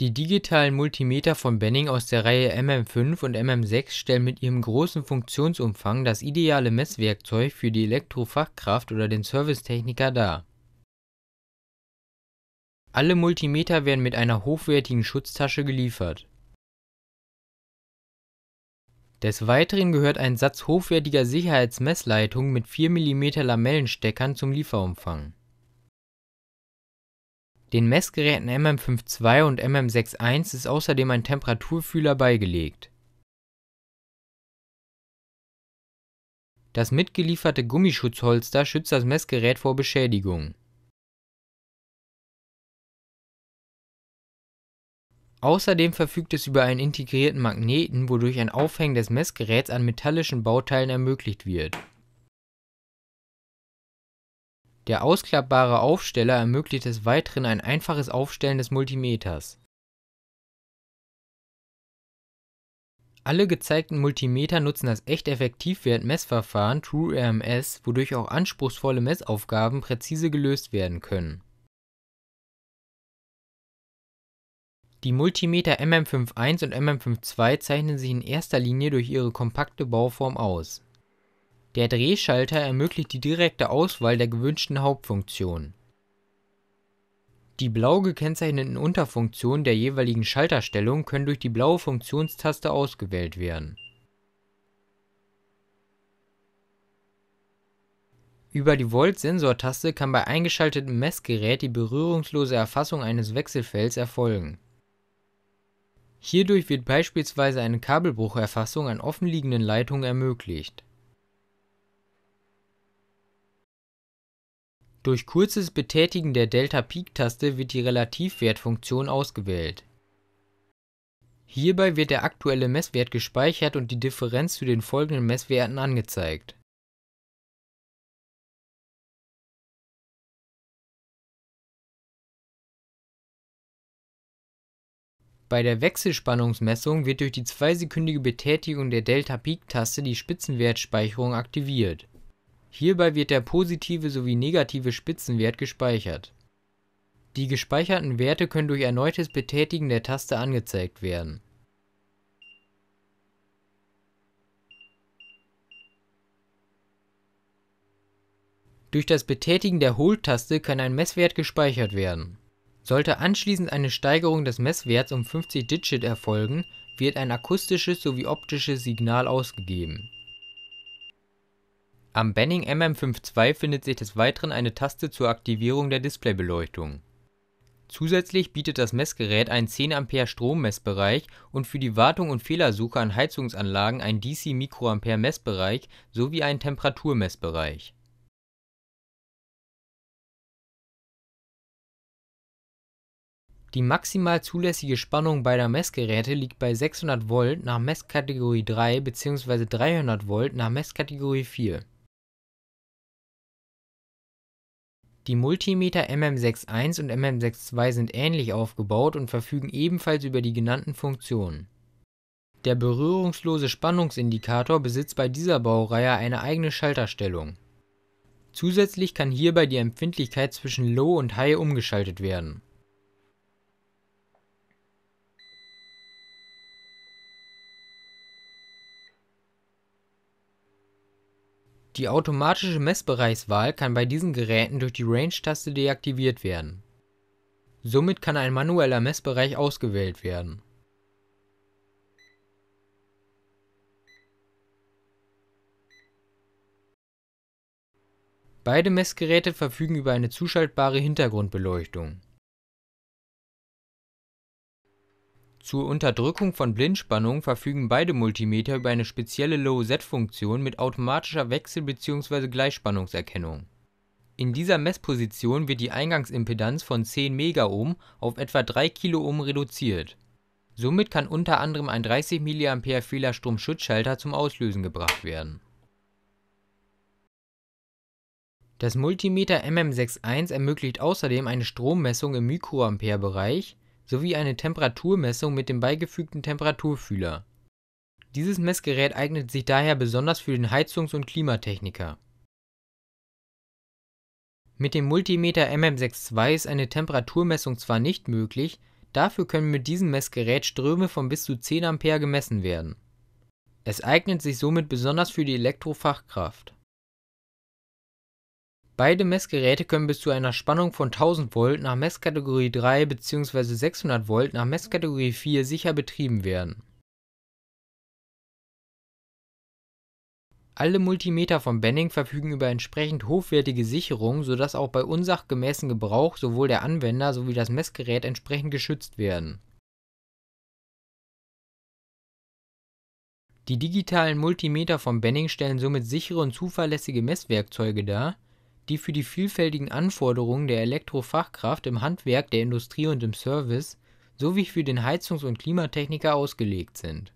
Die digitalen Multimeter von Benning aus der Reihe MM5 und MM6 stellen mit ihrem großen Funktionsumfang das ideale Messwerkzeug für die Elektrofachkraft oder den Servicetechniker dar. Alle Multimeter werden mit einer hochwertigen Schutztasche geliefert. Des Weiteren gehört ein Satz hochwertiger Sicherheitsmessleitungen mit 4 mm Lamellensteckern zum Lieferumfang den Messgeräten MM52 und MM61 ist außerdem ein Temperaturfühler beigelegt. Das mitgelieferte Gummischutzholster schützt das Messgerät vor Beschädigung. Außerdem verfügt es über einen integrierten Magneten, wodurch ein Aufhängen des Messgeräts an metallischen Bauteilen ermöglicht wird der ausklappbare Aufsteller ermöglicht des Weiteren ein einfaches Aufstellen des Multimeters. Alle gezeigten Multimeter nutzen das Echteffektivwert-Messverfahren TrueRMS, wodurch auch anspruchsvolle Messaufgaben präzise gelöst werden können. Die Multimeter MM51 und MM52 zeichnen sich in erster Linie durch ihre kompakte Bauform aus der Drehschalter ermöglicht die direkte Auswahl der gewünschten Hauptfunktion. Die blau gekennzeichneten Unterfunktionen der jeweiligen Schalterstellung können durch die blaue Funktionstaste ausgewählt werden. Über die volt sensortaste kann bei eingeschaltetem Messgerät die berührungslose Erfassung eines Wechselfelds erfolgen. Hierdurch wird beispielsweise eine Kabelbrucherfassung an offenliegenden Leitungen ermöglicht Durch kurzes Betätigen der Delta-Peak-Taste wird die Relativwertfunktion ausgewählt. Hierbei wird der aktuelle Messwert gespeichert und die Differenz zu den folgenden Messwerten angezeigt Bei der Wechselspannungsmessung wird durch die zweisekündige Betätigung der Delta-Peak-Taste die Spitzenwertspeicherung aktiviert Hierbei wird der positive sowie negative Spitzenwert gespeichert. Die gespeicherten Werte können durch erneutes Betätigen der Taste angezeigt werden Durch das Betätigen der Hold-Taste kann ein Messwert gespeichert werden. Sollte anschließend eine Steigerung des Messwerts um 50 Digit erfolgen, wird ein akustisches sowie optisches Signal ausgegeben am Benning MM52 findet sich des Weiteren eine Taste zur Aktivierung der Displaybeleuchtung. Zusätzlich bietet das Messgerät einen 10 Ampere Strommessbereich und für die Wartung und Fehlersuche an Heizungsanlagen einen dc Mikroampere messbereich sowie einen Temperaturmessbereich Die maximal zulässige Spannung beider Messgeräte liegt bei 600 V nach Messkategorie 3 bzw. 300 V nach Messkategorie 4. Die Multimeter MM61 und MM62 sind ähnlich aufgebaut und verfügen ebenfalls über die genannten Funktionen. Der berührungslose Spannungsindikator besitzt bei dieser Baureihe eine eigene Schalterstellung. Zusätzlich kann hierbei die Empfindlichkeit zwischen Low und High umgeschaltet werden Die automatische Messbereichswahl kann bei diesen Geräten durch die Range-Taste deaktiviert werden. Somit kann ein manueller Messbereich ausgewählt werden Beide Messgeräte verfügen über eine zuschaltbare Hintergrundbeleuchtung Zur Unterdrückung von Blindspannung verfügen beide Multimeter über eine spezielle Low-Z-Funktion mit automatischer Wechsel bzw. Gleichspannungserkennung. In dieser Messposition wird die Eingangsimpedanz von 10 Megaohm auf etwa 3 Kiloohm reduziert. Somit kann unter anderem ein 30 mA Fehlerstromschutzschalter zum Auslösen gebracht werden. Das Multimeter MM61 ermöglicht außerdem eine Strommessung im Mikroampere-Bereich sowie eine Temperaturmessung mit dem beigefügten Temperaturfühler. Dieses Messgerät eignet sich daher besonders für den Heizungs und Klimatechniker. Mit dem Multimeter MM62 ist eine Temperaturmessung zwar nicht möglich, dafür können mit diesem Messgerät Ströme von bis zu 10 Ampere gemessen werden. Es eignet sich somit besonders für die Elektrofachkraft Beide Messgeräte können bis zu einer Spannung von 1000 Volt nach Messkategorie 3 bzw. 600 Volt nach Messkategorie 4 sicher betrieben werden. Alle Multimeter von Benning verfügen über entsprechend hochwertige Sicherung, sodass auch bei unsachgemäßen Gebrauch sowohl der Anwender sowie das Messgerät entsprechend geschützt werden. Die digitalen Multimeter von Benning stellen somit sichere und zuverlässige Messwerkzeuge dar die für die vielfältigen Anforderungen der Elektrofachkraft im Handwerk, der Industrie und im Service sowie für den Heizungs und Klimatechniker ausgelegt sind